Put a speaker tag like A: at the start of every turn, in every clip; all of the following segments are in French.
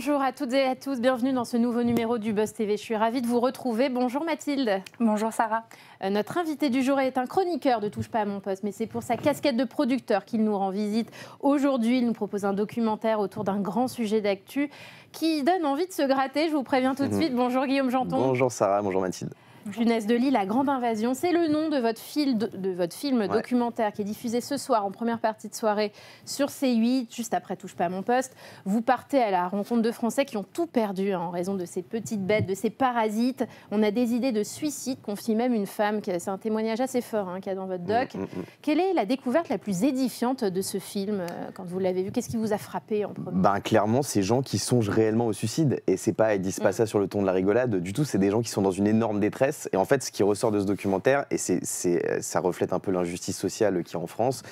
A: Bonjour à toutes et à tous, bienvenue dans ce nouveau numéro du Buzz TV. Je suis ravie de vous retrouver. Bonjour Mathilde. Bonjour Sarah. Euh, notre invité du jour est un chroniqueur de Touche pas à mon poste, mais c'est pour sa casquette de producteur qu'il nous rend visite. Aujourd'hui, il nous propose un documentaire autour d'un grand sujet d'actu qui donne envie de se gratter. Je vous préviens tout de mhm. suite. Bonjour Guillaume Janton. Bonjour
B: Sarah, bonjour Mathilde
A: jeunesse de Lille, La Grande Invasion, c'est le nom de votre, film, documentaire qui est diffusé ce soir en première partie de soirée sur C8, juste après Touche pas à mon poste. Vous partez à la rencontre de Français qui ont tout perdu hein, en raison de ces petites bêtes, de ces parasites. On a des idées de suicide, confie même une femme, c'est un témoignage assez fort hein, qu'il y a dans votre mm, doc. Mm, mm. Quelle est la découverte la plus édifiante de ce film euh, quand vous l'avez vu Qu'est-ce qui vous a frappé en premier
B: ben, Clairement, ces gens qui songent réellement au suicide. Et c'est pas, ils disent pas sur le ton de la rigolade, du tout, c'est des gens qui sont dans une énorme détresse et en fait, ce qui ressort de ce documentaire, et euh, ça reflète un peu l'injustice sociale qu'il y a en France,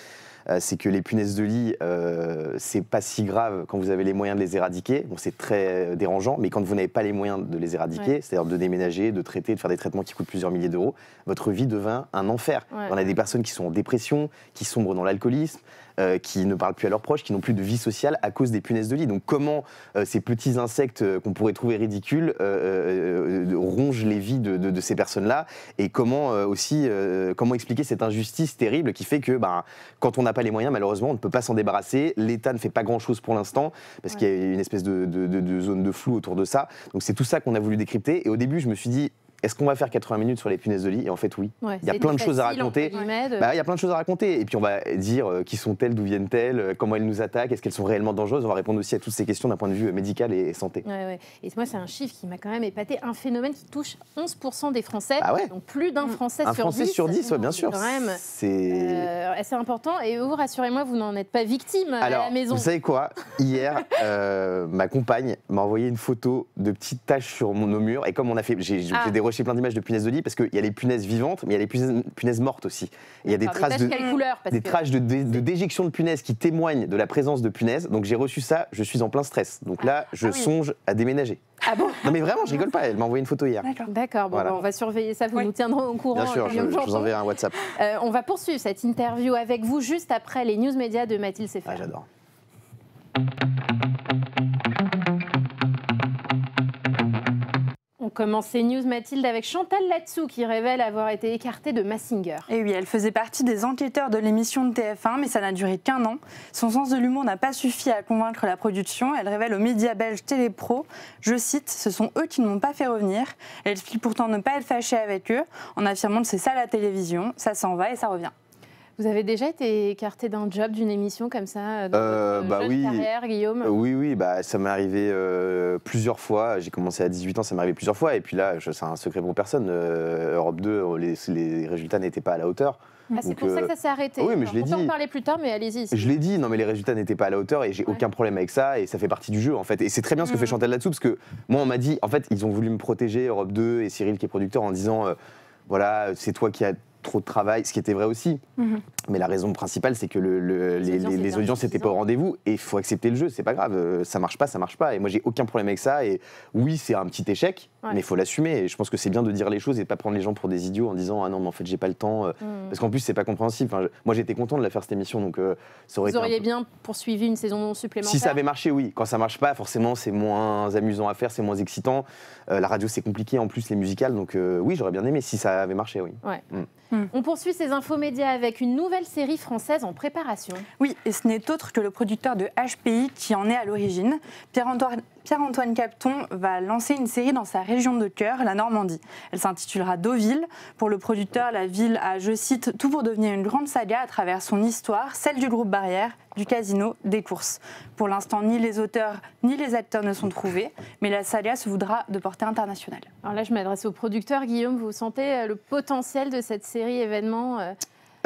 B: euh, c'est que les punaises de lit, euh, c'est pas si grave quand vous avez les moyens de les éradiquer. Bon, c'est très dérangeant, mais quand vous n'avez pas les moyens de les éradiquer, c'est-à-dire de déménager, de traiter, de faire des traitements qui coûtent plusieurs milliers d'euros, votre vie devient un enfer. On a des personnes qui sont en dépression, qui sombrent dans l'alcoolisme. Euh, qui ne parlent plus à leurs proches, qui n'ont plus de vie sociale à cause des punaises de lit. Donc comment euh, ces petits insectes euh, qu'on pourrait trouver ridicules rongent les vies de, ces personnes-là et comment aussi comment expliquer cette injustice terrible qui fait que ben, quand on n'a pas les moyens, malheureusement, on ne peut pas s'en débarrasser. L'État ne fait pas grand-chose pour l'instant parce qu'il y a une espèce de zone de flou autour de ça. Donc c'est tout ça qu'on a voulu décrypter. Et au début, je me suis dit est-ce qu'on va faire 80 minutes sur les punaises de lit Et en fait, oui.
A: il y a plein de choses à raconter. Bah, il y a
B: plein de choses à raconter. Et puis, on va dire euh, qui sont-elles, d'où viennent-elles, euh, comment elles nous attaquent, est-ce qu'elles sont réellement dangereuses On va répondre aussi à toutes ces questions d'un point de vue euh, médical et, santé.
A: Et moi, c'est un chiffre qui m'a quand même épaté. Un phénomène qui touche 11% des Français. Ah donc, plus d'un mm. Français sur Français 10. sur bien sûr. C'est important. Et vous, rassurez-moi, vous n'en êtes pas victime à la maison. Vous savez
B: quoi Hier, ma compagne m'a envoyé une photo de petites taches sur mon, nos murs. Et comme on a fait. J'ai ah. des recherches j'ai plein d'images de punaises de lit parce qu'il y a les punaises vivantes, mais il y a les punaises, punaises mortes aussi. Il y a des traces, de, des traces de, de, déjection de punaises qui témoignent de la présence de punaises. Donc j'ai reçu ça, je suis en plein stress. Donc là, ah. je ah songe à déménager.
C: Ah
A: bon
B: Non mais vraiment, je rigole pas. Elle m'a envoyé une photo hier.
A: D'accord. bon, on va surveiller ça. Vous nous tiendrez au courant. Bien sûr, je, vous enverrai un WhatsApp. Euh, on va poursuivre cette interview avec vous juste après les news médias de Mathilde Seffer. Ah, J'adore. On commence ces news, Mathilde, avec Chantal Latsou qui révèle avoir été écartée de
C: Massinger. Et eh oui, elle faisait partie des enquêteurs de l'émission de TF1, mais ça n'a duré qu'un an. Son sens de l'humour n'a pas suffi à convaincre la production. Elle révèle aux médias belges Télépro, je cite, ce sont eux qui ne m'ont pas fait revenir. Elle explique pourtant ne pas être fâchée avec eux en affirmant que c'est ça la télévision, ça s'en va et ça revient.
A: Vous avez déjà été écarté d'un job, d'une émission comme ça euh, dans euh, votre bah oui. carrière, Guillaume
B: Oui, oui, bah, ça m'est arrivé euh, plusieurs fois. J'ai commencé à 18 ans, ça m'est arrivé plusieurs fois. Et puis là, c'est un secret pour personne. Europe 2, les, résultats n'étaient pas à la hauteur. Ah, c'est pour ça que ça s'est arrêté. Oui, mais je l'ai dit. On peut en
A: parler plus tard, mais allez-y.
B: Je l'ai dit, non, mais les résultats n'étaient pas à la hauteur et j'ai aucun problème avec ça et ça fait partie du jeu en fait. Et c'est très bien ce que fait mm. Chantal là-dessous parce que moi, on m'a dit, en fait, ils ont voulu me protéger, Europe 2 et Cyril qui est producteur, en disant, voilà, c'est toi qui as trop de travail, ce qui était vrai aussi. Mhm. Mais la raison principale, c'est que les, audiences n'étaient pas au rendez-vous et il faut accepter le jeu, c'est pas grave, euh, ça marche pas, ça marche pas. Et moi, j'ai aucun problème avec ça. Et oui, c'est un petit échec, mais il faut l'assumer. Et je pense que c'est bien de dire les choses et de pas prendre les gens pour des idiots en disant Ah non, mais en fait, j'ai pas le temps. Euh, mhm. Parce qu'en plus, c'est pas compréhensible. moi, j'étais content de la faire cette émission, donc euh, Vous auriez
A: bien poursuivi une saison supplémentaire Si ça
B: avait marché, oui. Quand ça marche pas, forcément, c'est moins amusant à faire, c'est moins excitant. la radio, c'est compliqué en plus, les musicales, donc oui, j'aurais bien aimé si ça avait marché, oui. Mm.
A: Mm. On poursuit ces infomédias avec une nouvelle série française en préparation.
C: Oui, et ce n'est autre que le producteur de HPI qui en est à l'origine. Pierre-Antoine Pierre-Antoine Capton va lancer une série dans sa région de cœur, la Normandie. Elle s'intitulera Deauville. Pour le producteur, la ville a, je cite, tout pour devenir une grande saga à travers son histoire, celle du groupe Barrière, du casino, des courses. Pour l'instant, ni les auteurs ni les acteurs ne sont trouvés, mais la saga se voudra de portée internationale.
A: Alors là, je m'adresse au producteur. Guillaume, vous sentez euh, le potentiel de cette série événement euh,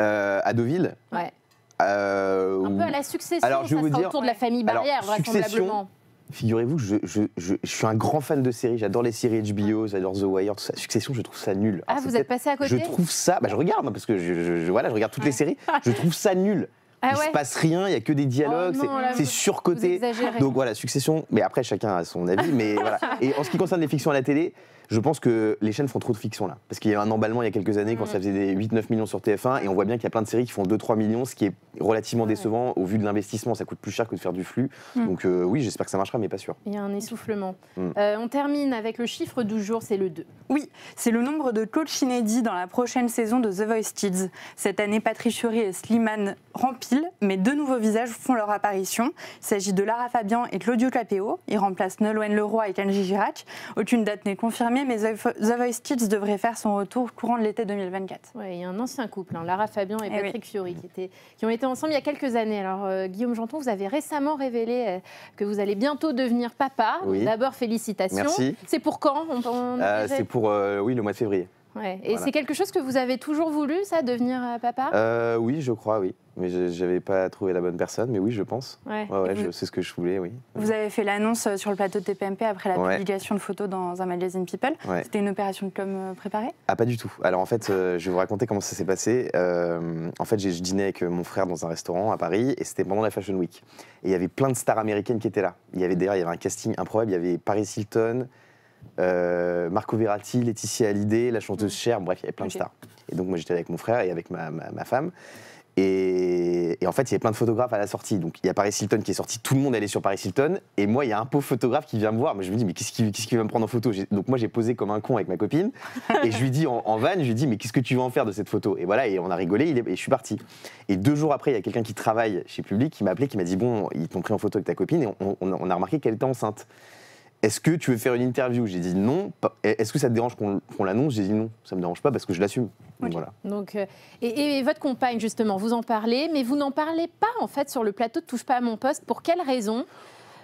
B: euh, À Deauville Ouais. Un peu à la succession, autour de la famille Barrière, vraisemblablement. Figurez-vous, je, suis un grand fan de séries. J'adore les séries HBO, j'adore The Wire, Succession, je trouve ça nul. Ah, vous êtes
A: passé à côté Je trouve
B: ça. Bah, je regarde, hein, parce que je, voilà, je regarde toutes les séries. Je trouve ça nul. Ah il se passe rien, il y a que des dialogues, oh c'est surcoté. Donc voilà, Succession. Mais après, chacun a son avis. mais voilà. Et en ce qui concerne les fictions à la télé, je pense que les chaînes font trop de fiction là. Parce qu'il y a un emballement il y a quelques années quand mm. ça faisait des 8-9 millions sur TF1 et on voit bien qu'il y a plein de séries qui font 2-3 millions, ce qui est relativement décevant au vu de l'investissement. Ça coûte plus cher que de faire du flux. Mm. Donc euh, oui, j'espère que ça marchera, mais pas sûr.
A: Il y a un essoufflement. Mm. Euh, on termine
C: avec le chiffre du jour, c'est le 2. Oui, c'est le nombre de coachs inédits dans la prochaine saison de The Voice Kids. Cette année, Patrick et Slimane remplissent, mais deux nouveaux visages font leur apparition. Il s'agit de Lara Fabian et Claudio Capéo. Ils remplacent Nolwenn Leroy et Kenji Girac. Aucune date n'est confirmée mais The Voice Kids devrait faire son retour courant de l'été 2024. Oui,
A: il y a un ancien couple, hein, Lara Fabian et eh Patrick Fiori, qui, qui, ont été ensemble il y a quelques années. Alors, euh, Guillaume Janton, vous avez récemment révélé euh, que vous allez bientôt devenir papa. D'abord, félicitations. Merci. C'est pour quand euh, C'est
B: pour, oui, le mois de février.
A: Et c'est quelque chose que vous avez toujours
C: voulu, ça, devenir euh, papa
B: euh, Oui, je crois, oui. Mais je n'avais pas trouvé la bonne personne, mais oui, je pense. Ouais. C'est ce que je voulais, oui.
C: Vous avez fait l'annonce euh, sur le plateau de TPMP après la publication de photos dans un magazine People. C'était une opération de com préparée
B: Ah, pas du tout. Alors en fait, je vais vous raconter comment ça s'est passé. en fait, je dînais avec mon frère dans un restaurant à Paris et c'était pendant la Fashion Week. Et il y avait plein de stars américaines qui étaient là. Il y avait d'ailleurs, il y avait un casting improbable. Il y avait Paris Hilton, euh, Marco Verratti, Laetitia Hallyday, la chanteuse mm. Cher, bref, il y avait plein de stars. Et donc moi j'étais avec mon frère et avec ma, femme. Et, en fait, il y avait plein de photographes à la sortie. Donc, il y a Paris Hilton qui est sorti, tout le monde allait sur Paris Hilton. Et moi, il y a un pauvre photographe qui vient me voir. Mais je me dis, mais qu'est-ce qu'il va me prendre en photo Donc, moi, j'ai posé comme un con avec ma copine. et je lui dis en, en vanne, je lui dis, mais qu'est-ce que tu vas en faire de cette photo Et voilà, et on a rigolé, et je suis parti. Et deux jours après, il y a quelqu'un qui travaille chez Public qui m'a appelé, qui m'a dit, bon, ils t'ont pris en photo avec ta copine et on a remarqué qu'elle était enceinte est-ce que tu veux faire une interview J'ai dit non. Est-ce que ça te dérange qu'on l'annonce J'ai dit non, ça ne me dérange pas parce que je l'assume.
C: Voilà.
A: Donc, euh, et, votre compagne, justement, vous en parlez, mais vous n'en parlez pas en fait sur le plateau de Touche pas à mon poste. Pour quelle raison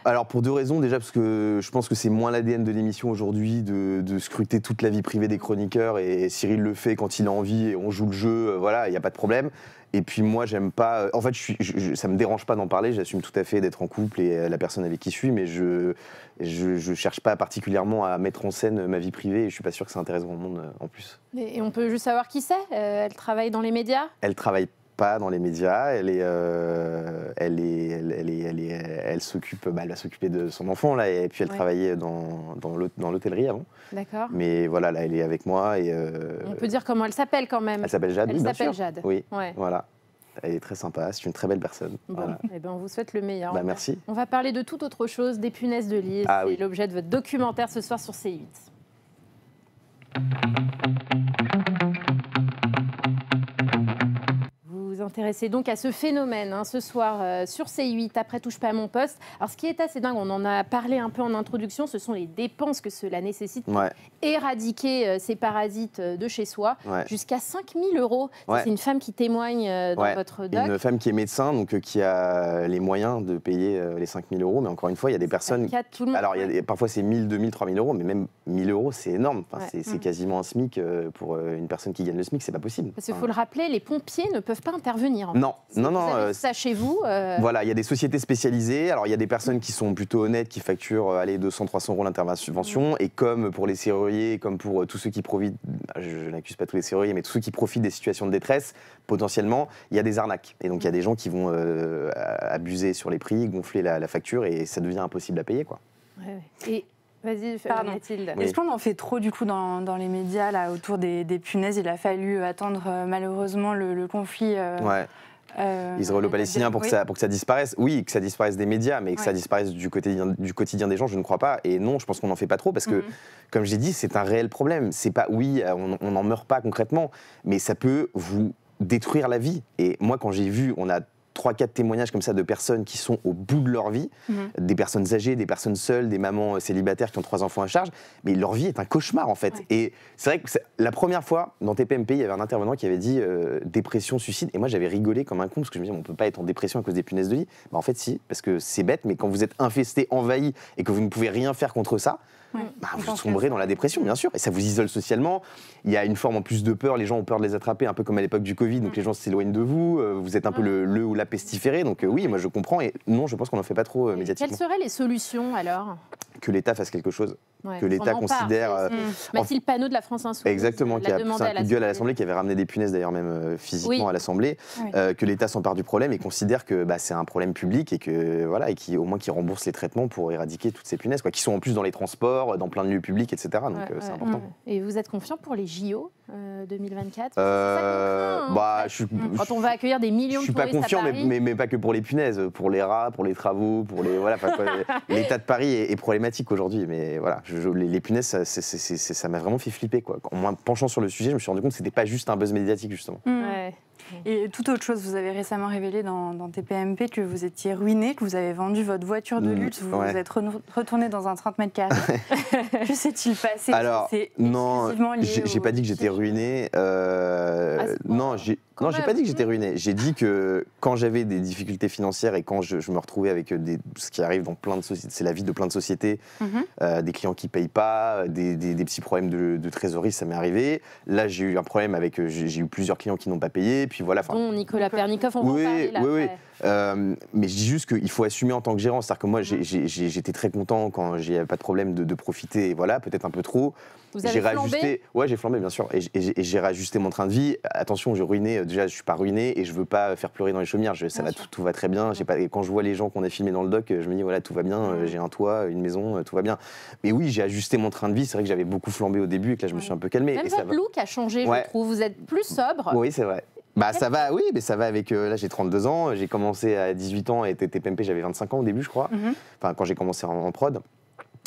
B: alors pour deux raisons, déjà parce que je pense que c'est moins l'ADN de l'émission aujourd'hui de, scruter toute la vie privée des chroniqueurs et Cyril le fait quand il a envie et on joue le jeu, euh, voilà, il n'y a pas de problème. Et puis moi j'aime pas, euh, en fait je ça me dérange pas d'en parler, j'assume tout à fait d'être en couple et euh, la personne avec qui je suis, mais je, je, cherche pas particulièrement à mettre en scène ma vie privée et je suis pas sûr que ça intéresse grand monde en plus.
A: Et on peut juste savoir qui c'est Elle travaille dans les médias
B: Elle travaille pas dans les médias. Elle est, euh, elle est, elle, est, elle, s'occupe, mal bah, elle va s'occuper de son enfant là, et puis elle travaillait dans, dans l'hôtellerie avant. D'accord. Mais voilà, là, elle est avec moi et. Euh, on peut
A: dire comment elle s'appelle quand même. Elle s'appelle Jade. Elle oui, Jade. Oui. Ouais.
B: Voilà. Elle est très sympa, c'est une très belle personne. et
A: eh ben on vous souhaite le meilleur. Bah, merci. On va parler de toute autre chose, des punaises de lit. Ah c'est l'objet de votre documentaire ce soir sur C8. intéressé donc à ce phénomène hein, ce soir euh, sur C8 après Touche pas à mon poste. Alors ce qui est assez dingue, on en a parlé un peu en introduction, ce sont les dépenses que cela nécessite pour éradiquer euh, ces parasites euh, de chez soi, jusqu'à 5000 euros. C'est une femme qui témoigne dans votre doc. Une
B: femme qui est médecin, donc qui a les moyens de payer les 5000 euros, mais encore une fois, il y a des personnes... Alors parfois c'est 1000, 2000, 3000 euros, mais même 1000 euros, c'est énorme. c'est mmh. quasiment un SMIC pour une personne qui gagne le SMIC, c'est pas possible. Parce qu'il faut le
A: rappeler, les pompiers ne peuvent pas intervenir venir non, non, non. Sachez-vous. Euh, euh,
B: voilà, il y a des sociétés spécialisées. Alors, il y a des personnes qui sont plutôt honnêtes, qui facturent euh, allez, 200, 300 euros l'intervention. subvention. Et comme pour les serruriers, comme pour tous ceux qui profitent, ah, je, n'accuse pas tous les serruriers, mais tous ceux qui profitent des situations de détresse, potentiellement, il y a des arnaques. Et donc, il y a des gens qui vont abuser sur les prix, gonfler la, facture, et ça devient impossible à payer, quoi.
C: Et Vas-y, Est-ce qu'on en fait trop du coup dans, dans les médias là autour des, punaises Il a fallu euh, attendre euh, malheureusement le, conflit. Euh, ouais. euh, Israélo-palestinien pour, que ça,
B: pour que ça disparaisse. Oui, que ça disparaisse des médias, mais que ça disparaisse du quotidien, du quotidien des gens, je ne crois pas. Et non, je pense qu'on n'en fait pas trop parce que, mhm. comme j'ai dit, c'est un réel problème. C'est pas, oui, euh, on n'en meurt pas concrètement, mais ça peut vous détruire la vie. Et moi, quand j'ai vu, on a trois, quatre témoignages comme ça de personnes qui sont au bout de leur vie, mhm. des personnes âgées, des personnes seules, des mamans euh, célibataires qui ont trois enfants à charge, mais leur vie est un cauchemar en fait. Et c'est vrai que la première fois, dans TPMP, il y avait un intervenant qui avait dit euh, dépression, suicide, et moi j'avais rigolé comme un con, parce que je me disais, on peut pas être en dépression à cause des punaises de vie. Bah, en fait, si, parce que c'est bête, mais quand vous êtes infesté, envahi, et que vous ne pouvez rien faire contre ça, bah, vous sombrez dans la dépression, bien sûr. Et ça vous isole socialement. Il y a une forme en plus de peur. Les gens ont peur de les attraper, un peu comme à l'époque du Covid. Donc les gens s'éloignent de vous. Euh, vous êtes un peu le, le, ou la pestiféré. Donc euh, oui, moi je comprends. Et non, je pense qu'on n'en fait pas trop euh, médiatiquement. Quelles
A: seraient les solutions alors
B: Que l'État fasse quelque chose que l'État considère. Euh, mmh. bah, c'est
A: le panneau de la France Insoumise. Exactement, qui a un à
B: l'Assemblée, qui avait ramené des punaises d'ailleurs même euh, physiquement à l'Assemblée, euh, que l'État s'empare du problème et considère que bah, c'est un problème public et que voilà et qui au moins qui rembourse les traitements pour éradiquer toutes ces punaises, quoi, qui sont en plus dans les transports, dans plein de lieux publics, etc. Donc c'est important.
A: Mmh. Et vous êtes confiant pour les JO 2024
B: hein, bah, mmh. je, Quand
A: on va accueillir des millions de Je suis pas confiant,
B: mais, mais, pas que pour les punaises, pour les rats, pour les travaux, pour les voilà. L'État de Paris est problématique aujourd'hui, mais voilà les, punaises, ça, c'est, ça m'a vraiment fait flipper. Quoi. En me penchant sur le sujet, je me suis rendu compte que n'était pas juste un buzz médiatique, justement.
C: Mmh. Et toute autre chose, vous avez récemment révélé dans, TPMP que vous étiez ruiné, que vous avez vendu votre voiture de mmh. luxe, vous vous êtes retourné dans un 30 mètres carrés. que s'est-il passé Alors,
B: non, j'ai, j'ai pas dit que j'étais ruiné. Euh, ah, non, j'ai, non, j'ai pas dit que j'étais ruiné. J'ai dit que quand j'avais des difficultés financières et quand je, me retrouvais avec euh, des, ce qui arrive dans plein de sociétés, c'est la vie de plein de sociétés, mm-hmm. euh, des clients qui payent pas, des, des, petits problèmes de, trésorerie, ça m'est arrivé. Là, j'ai eu un problème avec, euh, j'ai eu plusieurs clients qui n'ont pas payé, puis voilà. Bon,
A: Nicolas Pernikov, on en parler là. Oui,
B: oui. Euh, mais je dis juste qu'il faut assumer en tant que gérant. C'est-à-dire que moi, j'étais très content quand j'avais pas de problème de, profiter. Voilà, peut-être un peu trop. J'ai réajusté. Ouais, j'ai flambé, bien sûr. Et, j'ai réajusté mon train de vie. Attention, j'ai ruiné. Euh, déjà, je suis pas ruiné et je veux pas faire pleurer dans les chaumières. Je, ça va, tout, va très bien. Pas, quand je vois les gens qu'on a filmés dans le doc, je me dis, voilà, tout va bien. Mm. J'ai un toit, une maison, tout va bien. Mais oui, j'ai ajusté mon train de vie. C'est vrai que j'avais beaucoup flambé au début et que là, je me suis un peu calmé. Même votre
A: look a changé, je trouve. Vous êtes plus sobre. Oui,
B: c'est vrai. Bah ça va, oui, mais ça va avec. Euh, là, j'ai 32 ans, euh, j'ai commencé à 18 ans et TPMP, j'avais 25 ans au début, je crois. Mhm. Enfin, quand j'ai commencé en, prod.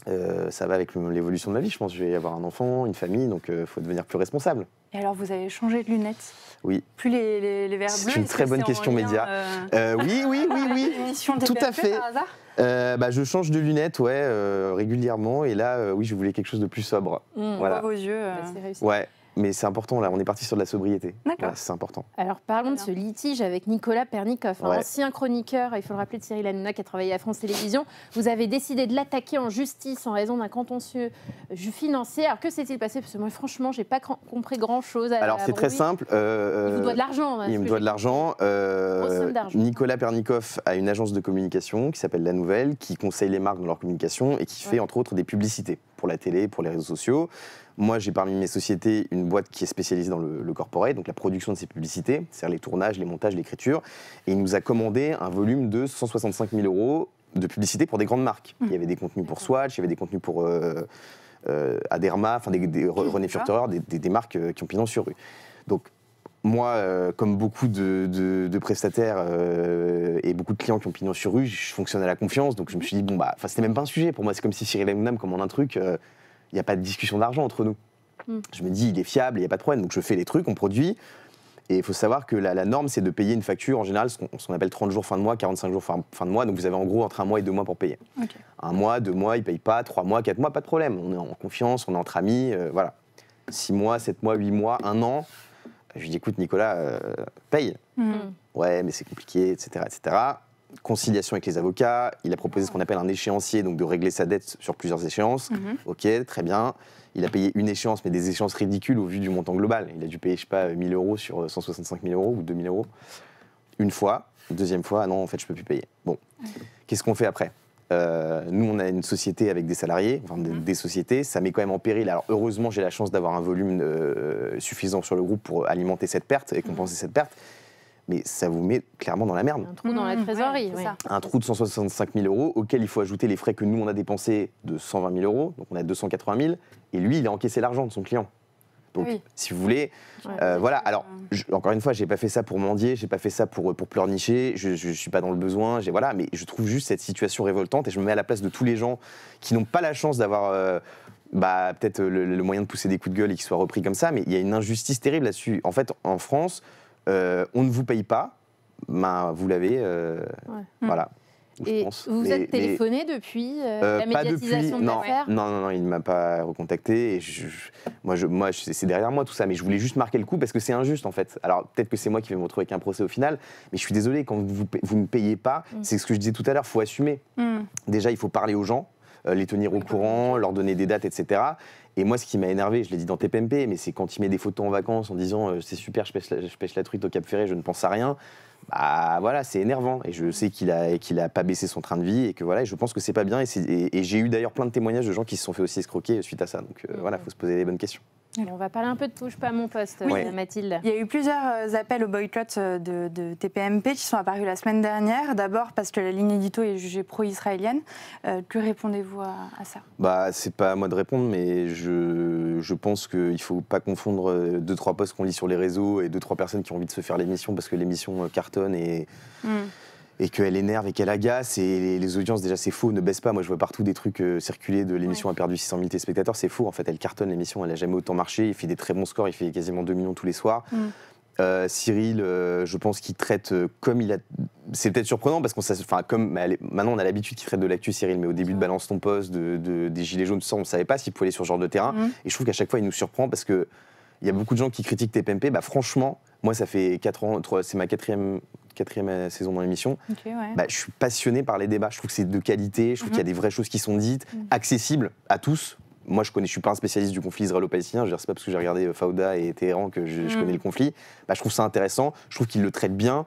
B: Euh, ça va avec l'évolution de ma vie, je pense. Je vais avoir un enfant, une famille, donc il faut devenir plus responsable.
C: Et alors, vous avez changé de lunettes Oui. Plus les, verres bleus. C'est une très bonne question médias média. oui, oui, oui, oui. oui. Tout à fait.
B: hasard bah, je change de lunettes, ouais, régulièrement. Et là, oui, je voulais quelque chose de plus sobre. Mmh, voilà. Vos
C: yeux. Bah, ouais.
B: Mais c'est important, là, on est parti sur de la sobriété.
C: D'accord.
A: c'est important. Alors parlons de ce litige avec Nicolas Pernikoff, un ancien chroniqueur, il faut le rappeler, de Cyril Hanouna qui a travaillé à France Télévisions. Vous avez décidé de l'attaquer en justice en raison d'un contentieux financier. Alors que s'est-il passé Parce que moi, franchement, j'ai pas compris grand-chose. Alors c'est très simple.
B: Euh, il vous doit de l'argent. Hein, il me doit de l'argent. Euh, Nicolas Pernikoff a une agence de communication qui s'appelle La Nouvelle, qui conseille les marques dans leur communication et qui fait entre autres des publicités pour la télé, pour les réseaux sociaux. Moi, j'ai parmi mes sociétés une boîte qui est spécialisée dans le, le corporate, donc la production de ses publicités, c'est-à-dire les tournages, les montages, l'écriture. Et il nous a commandé un volume de 165 000 euros de publicité pour des grandes marques. Mmh. Il y avait des contenus pour Swatch, il y avait des contenus pour euh, euh, Aderma, enfin des, René Furterer, des, des, marques euh, qui ont pignon sur rue. Donc moi, comme beaucoup de, de, prestataires et beaucoup de clients qui ont pignon sur rue, je fonctionne à la confiance. Donc je me mmh. suis dit, bon, bah, c'était même pas un sujet. Pour moi, c'est comme si Cyril Hanouna me commande un truc il n'y a pas de discussion d'argent entre nous.
A: Hmm. Je me dis, il
B: est fiable, il n'y a pas de problème. Donc je fais les trucs, on produit. Et il faut savoir que la, norme, c'est de payer une facture, en général, ce qu'on appelle 30 jours fin de mois, 45 jours fin, fin, de mois. Donc vous avez en gros entre un mois et deux mois pour payer. Un mois, deux mois, il ne paye pas. Trois mois, quatre mois, pas de problème. On est en confiance, on est entre amis. Euh, voilà. Six mois, sept mois, huit mois, un an. Je lui dis, écoute, Nicolas, euh, paye. Hmm. Hmm. Ouais, mais c'est compliqué, etc. etc conciliation avec les avocats, il a proposé ce qu'on appelle un échéancier, donc de régler sa dette sur plusieurs échéances. Mhm. Ok, très bien. Il a payé une échéance, mais des échéances ridicules au vu du montant global. Il a dû payer, je sais pas, 1000 euros sur 165 euh, 000 euros ou 2000 euros. Une fois, deuxième fois, ah non, en fait, je peux plus payer. Bon, qu'est-ce qu'on fait après euh, nous, on a une société avec des salariés, enfin mhm. des, sociétés, ça met quand même en péril. Alors heureusement, j'ai la chance d'avoir un volume euh, suffisant sur le groupe pour alimenter cette perte et compenser cette perte, mais ça vous met clairement dans la merde.
A: Un trou dans la mmh, trésorerie, ça.
B: Un trou de 165 000 euros auquel il faut ajouter les frais que nous, on a dépensés de 120 000 euros, donc on a 280 000, et lui, il a encaissé l'argent de son client. Donc, si vous voulez, euh, voilà. Alors, encore une fois, j'ai pas fait ça pour mendier, j'ai pas fait ça pour euh, pour pleurnicher. Je, je, suis pas dans le besoin. J'ai voilà, mais je trouve juste cette situation révoltante et je me mets à la place de tous les gens qui n'ont pas la chance d'avoir. Euh, bah, peut-être le, le, moyen de pousser des coups de gueule et qu'ils soient repris comme ça, mais il y a une injustice terrible là-dessus. En fait, en France, euh, on ne vous paye pas, vous l'avez. Euh,
A: hmm. Voilà. Et Vous vous êtes téléphoné depuis euh, la médiatisation de l'affaire
B: non, non, non, il ne m'a pas recontacté. Et je, moi, c'est derrière moi tout ça, mais je voulais juste marquer le coup parce que c'est injuste en fait. Alors peut-être que c'est moi qui vais me retrouver avec un procès au final, mais je suis désolé, quand vous ne me payez pas, hmm. c'est ce que je disais tout à l'heure, il faut assumer. Hmm. Déjà, il faut parler aux gens, euh, les tenir au courant, leur donner des dates, etc. Et moi, ce qui m'a énervé, je l'ai dit dans TPMP, mais c'est quand il met des photos en vacances en disant euh, c'est super, je pêche, la, truite au Cap Ferré, je ne pense à rien. Bah voilà, c'est énervant. Et je sais qu'il a, qu'il a pas baissé son train de vie et que voilà, je pense que c'est pas bien. Et, j'ai eu d'ailleurs plein de témoignages de gens qui se sont fait aussi escroquer suite à ça. Donc euh, mmh. voilà, il faut se poser les bonnes questions
C: on va parler un peu de touche pas à mon poste, euh, Mathilde. Il y a eu plusieurs euh, appels au boycott euh, de, TPMP qui sont apparus la semaine dernière. D'abord parce que la ligne édito est jugée pro-israélienne. que répondez-vous à, ça
B: Bah, c'est pas à moi de répondre, mais je, pense qu'il ne faut pas confondre deux trois postes qu'on lit sur les réseaux et deux trois personnes qui ont envie de se faire l'émission parce que l'émission cartonne et. Hmm et qu'elle énerve et qu'elle agace. Et les, audiences, déjà, c'est faux, ne baisse pas. Moi, je vois partout des trucs euh, circuler de l'émission a perdu 600 000 téléspectateurs. C'est faux. En fait, elle cartonne l'émission. Elle n'a jamais autant marché. Il fait des très bons scores. Il fait quasiment 2 millions tous les soirs. Mm. Euh, Cyril, euh, je pense qu'il traite comme il a. C'est peut-être surprenant parce qu'on enfin comme maintenant on a l'habitude qu'il traite de l'actu Cyril, mais au début de mm. Balance ton poste, de, des gilets jaunes, ça on savait pas s'il pouvait aller sur ce genre de terrain. Mm. Et je trouve qu'à chaque fois il nous surprend parce que il y a beaucoup de gens qui critiquent TPMP. Bah franchement, moi, ça fait 4 ans, c'est ma quatrième, quatrième euh, saison dans l'émission, okay, bah, je suis passionné par les débats. Je trouve que c'est de qualité, je trouve qu'il y a mhm. des vraies choses qui sont dites, mhm. accessibles à tous. Moi, je connais, je suis pas un spécialiste du conflit israélo-palestinien. Je pas parce que j'ai regardé euh, Fauda et Téhéran que je, mhm. connais le conflit. Bah, je trouve ça intéressant. Je trouve qu'ils le traite bien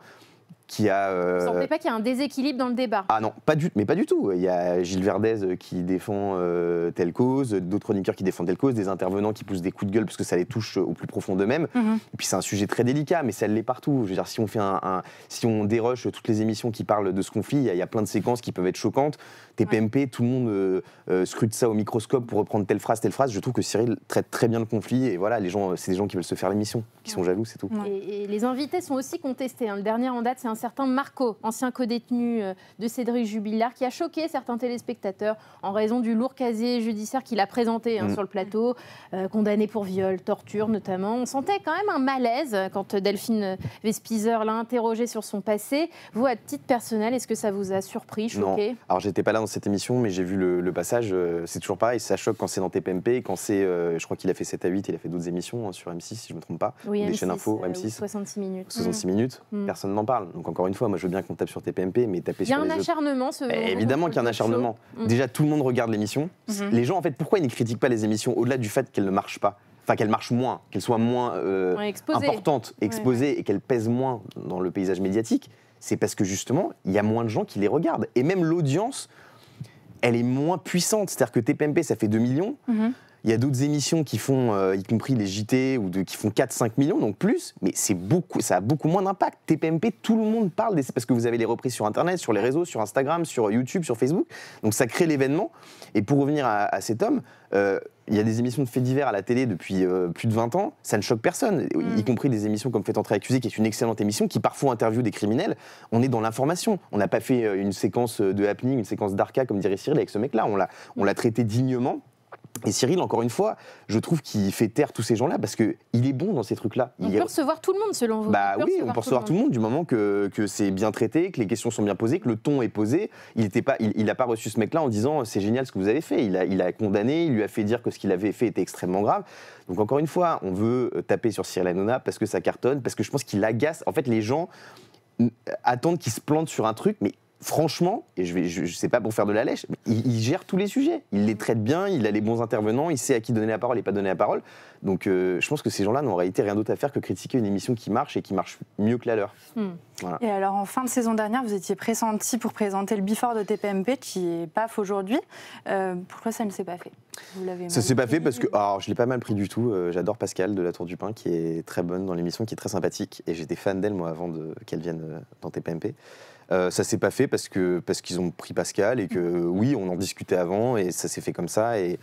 B: qui a. Euh, Vous sentez pas
A: qu'il y a un déséquilibre dans le débat Ah non,
B: pas du, mais pas du tout. Il y a Gilles Verdez euh, qui défend euh, telle cause, d'autres chroniqueurs qui défendent telle cause, des intervenants qui poussent des coups de gueule parce que ça les touche au plus profond d'eux-mêmes. Mhm. Et puis c'est un sujet très délicat, mais ça l'est partout. Je veux dire, si on fait un, si on déroche toutes les émissions qui parlent de ce conflit, il y, a plein de séquences qui peuvent être choquantes. TPMP, tout le monde scrute ça au microscope pour reprendre telle phrase, telle phrase. Je trouve que Cyril traite très bien le conflit et voilà, les gens, c'est des gens qui veulent se faire l'émission, qui sont jaloux, c'est tout.
A: Et, les invités sont aussi contestés. Hein. Le dernier en date, c'est un certain Marco, ancien codétenu euh, de Cédric Jubilard, qui a choqué certains téléspectateurs en raison du lourd casier judiciaire qu'il a présenté hein, mm. sur le plateau, euh, condamné pour viol, torture notamment. On sentait quand même un malaise quand Delphine Vespizer l'a interrogé sur son passé. Vous, à titre personnel, est-ce que ça vous a surpris, choqué non.
B: Alors, j'étais pas là dans cette émission, mais j'ai vu le, passage. Euh, c'est toujours pareil, ça choque quand c'est dans TPMP, quand c'est. je crois qu'il a fait 7 à 8, il a fait d'autres émissions hein, sur M6, si je ne me trompe pas. Oui, des M6, chaînes info, M6.
A: 66 minutes. 66 mm.
B: minutes, mm. personne n'en parle. Donc encore une fois, moi je veux bien qu'on tape sur TPMP, mais taper sur. Il y a un
A: acharnement, ce. Bah, évidemment
B: qu'il y a un acharnement. Mm. Déjà, tout le monde regarde l'émission. Mm-hmm. Les gens, en fait, pourquoi ils ne critiquent pas les émissions au-delà du fait qu'elles ne marchent pas Enfin, qu'elles marchent moins, qu'elles soient moins euh, importante, exposées. importantes, exposées et qu'elles pèsent moins dans le paysage médiatique, c'est parce que justement, il y a moins de gens qui les regardent. Et même l'audience, elle est moins puissante. C'est-à-dire que TPMP, ça fait 2 millions. Mm-hmm. Il y a d'autres émissions qui font, euh, y compris les JT, ou qui font 4-5 millions, donc plus, mais c'est beaucoup, ça a beaucoup moins d'impact. TPMP, tout le monde parle, c'est parce que vous avez les reprises sur Internet, sur les réseaux, sur Instagram, sur YouTube, sur Facebook, donc ça crée l'événement. Et pour revenir à, cet homme, euh, il y a des émissions de faits divers à la télé depuis euh, plus de 20 ans, ça ne choque personne, y mm. compris des émissions comme Fait entrer accusé, qui est une excellente émission, qui parfois interviewe des criminels. On est dans l'information. On n'a pas fait une séquence de happening, une séquence d'arca, comme dirait Cyril, avec ce mec-là. On l'a traité dignement et Cyril, encore une fois, je trouve qu'il fait taire tous ces gens-là parce qu'il est bon dans ces trucs-là. On il peut
A: recevoir tout le monde selon vous. Bah oui, on peut recevoir tout
B: le monde, du moment que, c'est bien traité, que les questions sont bien posées, que le ton est posé. Il n'a pas, il, pas reçu ce mec-là en disant c'est génial ce que vous avez fait. Il a, il a condamné, il lui a fait dire que ce qu'il avait fait était extrêmement grave. Donc encore une fois, on veut euh, taper sur Cyril Hanouna parce que ça cartonne, parce que je pense qu'il agace. En fait, les gens mm, attendent qu'il se plante sur un truc, mais franchement, et je ne sais pas pour faire de la lèche, il, gère tous les sujets. Il les traite bien, il a les bons intervenants, il sait à qui donner la parole et pas donner la parole. Donc euh, je pense que ces gens-là n'ont en rien d'autre à faire que critiquer une émission qui marche et qui marche mieux que la leur. Hmm. Et
C: alors en fin de saison dernière, vous étiez pressenti pour présenter le bifort de TPMP qui est paf aujourd'hui. Euh, pourquoi ça ne s'est pas fait Ça ne s'est pas fait parce que
B: alors, je l'ai pas mal pris du tout. Euh, j'adore Pascal de La Tour du Pin, qui est très bonne dans l'émission, qui est très sympathique et j'étais fan d'elle moi avant de, qu'elle vienne dans TPMP. Euh, ça s'est pas fait parce que parce qu'ils ont pris Pascal et que mm. oui, on en discutait avant et ça s'est fait comme ça et,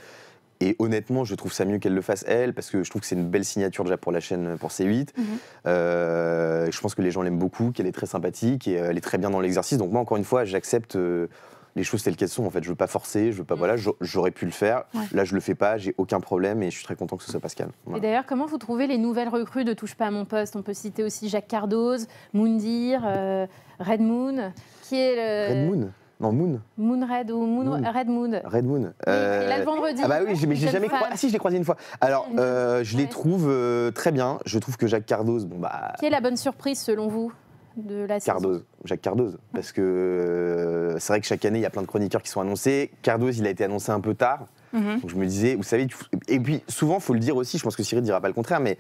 B: honnêtement, je trouve ça mieux qu'elle le fasse elle parce que je trouve que c'est une belle signature déjà pour la chaîne pour C8. Mm-hmm. Euh, je pense que les gens l'aiment beaucoup, qu'elle est très sympathique et euh, elle est très bien dans l'exercice. Donc moi, encore une fois, j'accepte les choses telles qu'elles sont. En fait, je veux pas forcer, je veux pas. Mm. Voilà, j'aurais pu le faire. Là, je le fais pas, j'ai aucun problème et je suis très content que ce soit Pascal. Et
A: d'ailleurs, comment vous trouvez les nouvelles recrues de Touche pas à mon poste On peut citer aussi Jacques Cardoz, Moundir, euh, Red Moon, qui est le... Red
B: Moon non, Moon.
A: Moon Red ou Moon, Red Moon. Red
B: Moon. Euh, vendredi. Ah bah oui, mais j'ai jamais croisé. Ah si, je l'ai croisé une fois. Alors, euh, je les trouve très bien. Je trouve que Jacques Cardoz, bon bah.
A: Qui est la bonne surprise selon vous de la Cardoz,
B: Jacques Cardoz. Parce que euh, c'est vrai que chaque année, il y a plein de chroniqueurs qui sont annoncés. Cardoz, il a été annoncé un peu tard. Mm-hmm. Donc je me disais, vous savez, et puis souvent, il faut le dire aussi, je pense que Cyril ne dira pas le contraire, mais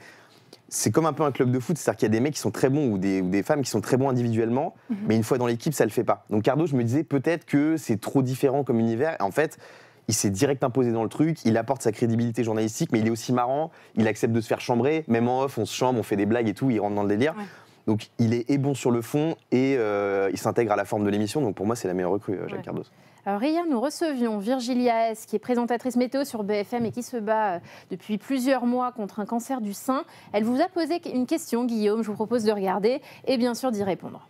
B: c'est comme un peu un club de foot, c'est-à-dire qu'il y a des mecs qui sont très bons ou des, femmes qui sont très bons individuellement, mm-hmm. mais une fois dans l'équipe, ça ne le fait pas. Donc Cardo, je me disais peut-être que c'est trop différent comme univers. en fait, il s'est direct imposé dans le truc, il apporte sa crédibilité journalistique, mais il est aussi marrant, il accepte de se faire chambrer, même en off, on se chambre, on fait des blagues et tout, il rentre dans le délire. Donc il est, bon sur le fond et euh, il s'intègre à la forme de l'émission. Donc pour moi, c'est la meilleure recrue, euh,
A: Jacques Cardos. Alors nous recevions Virgilia S., qui est présentatrice météo sur BFM et qui se bat euh, depuis plusieurs mois contre un cancer du sein. Elle vous a posé une question, Guillaume, je vous propose de regarder et bien sûr d'y répondre.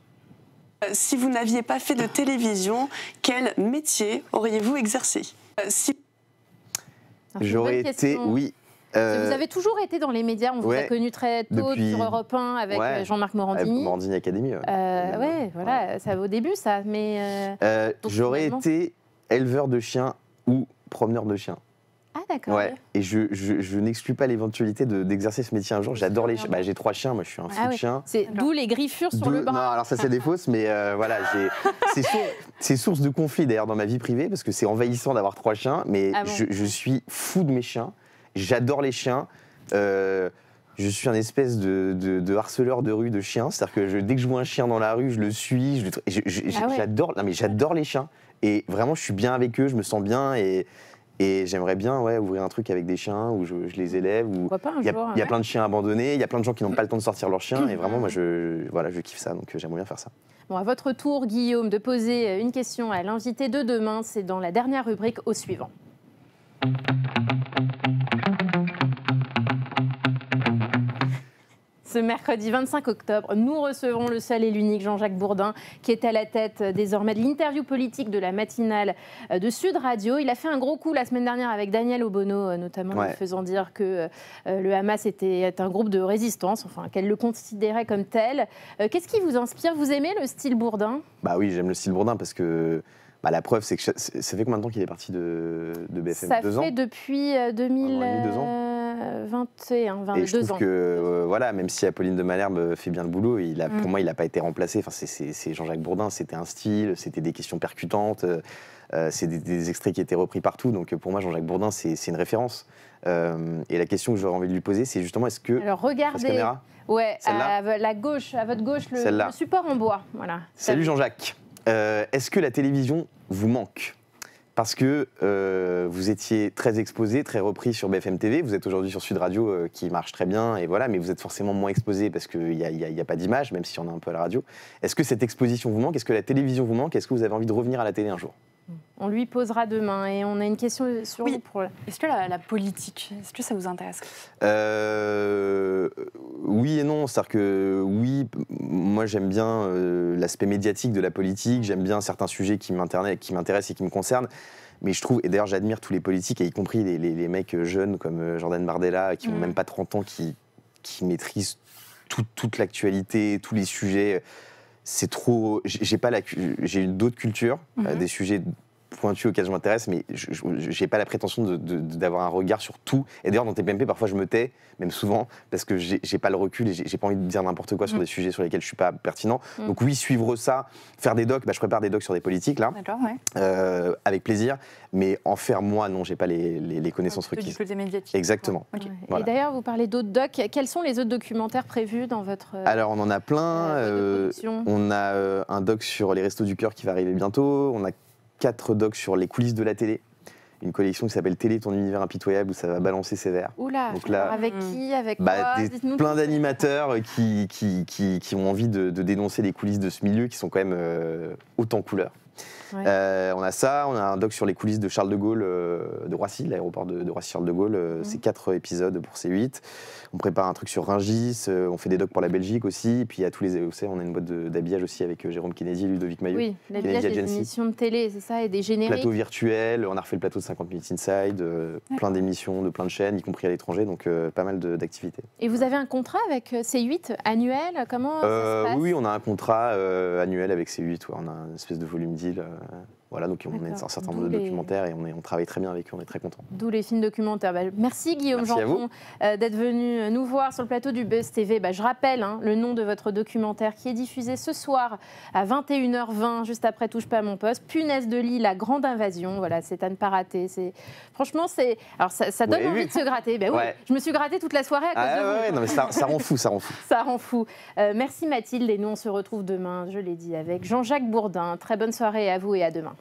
C: Si vous n'aviez pas fait de télévision, quel métier auriez-vous exercé si... J'aurais été, oui, euh, vous avez
A: toujours été dans les médias, on vous a connu très tôt sur Europe 1 avec euh, Jean-Marc euh, Morandini.
B: Morandini Academy, Oui,
A: Euh, voilà, ça au début ça, mais...
B: J'aurais été éleveur de chiens ou promeneur de chiens. Ah d'accord. Ouais, et je, je, n'exclus pas l'éventualité d'exercer ce métier un jour. J'adore les ah, chiens. Bah, j'ai trois chiens, moi je suis un ah fou de chien.
A: C'est d'où les griffures sur le bras. Non, alors ça
B: c'est des fausses, mais voilà, c'est source, source de conflit d'ailleurs dans ma vie privée parce que c'est envahissant d'avoir trois chiens, mais ah je, je suis fou de mes chiens. J'adore les chiens. Euh, je suis un espèce de, de, harceleur de rue de chiens. C'est-à-dire que dès que je vois un chien dans la rue, je le suis. Ah j'adore. mais j'adore les chiens. Et vraiment, je suis bien avec eux. Je me sens bien et j'aimerais bien ouais, ouvrir un truc avec des chiens où je, les élève. il y a, y a plein de chiens abandonnés, il y a plein de gens qui n'ont pas le temps de sortir leurs chiens. Et vraiment, moi, je, voilà, je kiffe ça, donc euh, j'aimerais bien faire ça.
A: Bon, à votre tour, Guillaume, de poser euh, une question à l'invité de demain. C'est dans la dernière rubrique au suivant. ce mercredi 25 octobre, nous recevons le seul et l'unique Jean-Jacques Bourdin, qui est à la tête euh, désormais de l'interview politique de la matinale euh, de Sud Radio. Il a fait un gros coup la semaine dernière avec Daniel Obono, euh, notamment en faisant dire que le Hamas était un groupe de résistance, enfin qu'elle le considérait comme tel. Qu'est-ce qui vous inspire Vous aimez le style Bourdin
B: Bah oui, j'aime le style Bourdin parce que bah, la preuve, c'est que ça fait combien de temps qu'il est parti de, de BFM Ça fait
A: depuis 2000, euh, 22 ans. Euh, et je trouve que
B: euh, voilà, même si Apolline de Malherbe fait bien le boulot, il a, mm. pour moi, il n'a pas été remplacé. Enfin, c'est Jean-Jacques Bourdin, c'était un style, c'était des questions percutantes, c'est des, extraits qui étaient repris partout. Donc pour moi, Jean-Jacques Bourdin, c'est une référence. et la question que j'aurais envie de lui poser, c'est justement est-ce que. Alors regardez.
A: Ouais, à la gauche, à votre gauche, le, le support en bois. Voilà. Salut
B: Jean-Jacques. Euh, est-ce que la télévision vous manque Parce que euh, vous étiez très exposé, très repris sur BFM TV, vous êtes aujourd'hui sur Sud Radio euh, qui marche très bien, et voilà, mais vous êtes forcément moins exposé parce qu'il n'y a, pas d'image, même si on a un peu à la radio. Est-ce que cette exposition vous manque Est-ce que la télévision vous manque Est-ce que vous avez envie de revenir à la télé un jour
A: on lui posera demain et on a une question sur vous. Est-ce que la, politique,
C: est-ce que ça vous intéresse
B: euh, Oui et non, c'est-à-dire que oui, moi j'aime bien euh, l'aspect médiatique de la politique, j'aime bien certains sujets qui m'intéressent et qui me concernent. Mais je trouve, et d'ailleurs j'admire tous les politiques, y compris les, mecs euh, jeunes comme Jordan Bardella, qui n'ont mm. même pas 30 ans, qui, maîtrisent toute l'actualité, tous les sujets c'est trop. J'ai pas la. J'ai d'autres cultures, euh, mhm. des sujets pointu auquel je m'intéresse, mais je n'ai pas la prétention d'avoir un regard sur tout. Et d'ailleurs, dans TPMP, parfois, je me tais, même souvent, parce que j'ai pas le recul et j'ai pas envie de dire n'importe quoi sur mm. des sujets sur lesquels je suis pas pertinent. Mm. Donc oui, suivre ça, faire des docs, bah, je prépare des docs sur des politiques, là, euh, avec plaisir, mais en faire moi, non, j'ai pas les, connaissances requises. Exactement.
A: Et d'ailleurs, vous parlez d'autres docs. Quels sont les autres documentaires prévus dans votre... Euh, Alors,
B: on en a plein. Euh, on a un doc sur les restos du cœur qui va arriver bientôt. On a quatre docs sur les coulisses de la télé. Une collection qui s'appelle Télé, ton univers impitoyable, où ça va balancer verres.
A: Oula, Donc là, avec hmm. qui Avec bah, Plein
B: d'animateurs euh, qui, ont envie de, dénoncer les coulisses de ce milieu qui sont quand même euh, autant couleurs. Euh, on a ça, on a un doc sur les coulisses de Charles de Gaulle, euh, de Roissy, l'aéroport de, Roissy-Charles de Gaulle. Euh, c'est quatre épisodes pour C8 On prépare un truc sur Ringis, on fait des docs pour la Belgique aussi. Et puis, à tous les, vous on a une boîte d'habillage aussi avec Jérôme Kennedy Ludovic Maillot. Oui, l'habillage des émissions
A: de télé, c'est ça, et des génériques. Plateau
B: virtuel, on a refait le plateau de 50 minutes inside, plein d'émissions de plein de chaînes, y compris à l'étranger, donc pas mal d'activités.
A: Et vous avez un contrat avec C8 annuel Comment ça se passe Oui, on
B: a un contrat annuel avec C8. on a une espèce de volume 10 Brésil. Voilà, donc on met un certain nombre de documentaires et on, on, travaille très bien avec eux, on est très contents.
A: D'où les films documentaires. Bah, merci Guillaume Jean euh, d'être venu euh, nous voir sur le plateau du Buzz TV. Bah, je rappelle hein, le nom de votre documentaire qui est diffusé ce soir à 21h20, juste après Touche pas à mon poste. Punaise de lit, la grande invasion. Voilà, c'est à ne pas rater. Franchement, c'est... Alors, ça, donne envie de se gratter. Bah, oui, Je me suis gratté toute la soirée à cause ah de ouais, vous. non, mais ça, rend fou, ça rend fou. ça rend fou. Euh, merci Mathilde et nous, on se retrouve demain, je l'ai dit, avec Jean-Jacques Bourdin. Très bonne soirée à vous et à demain.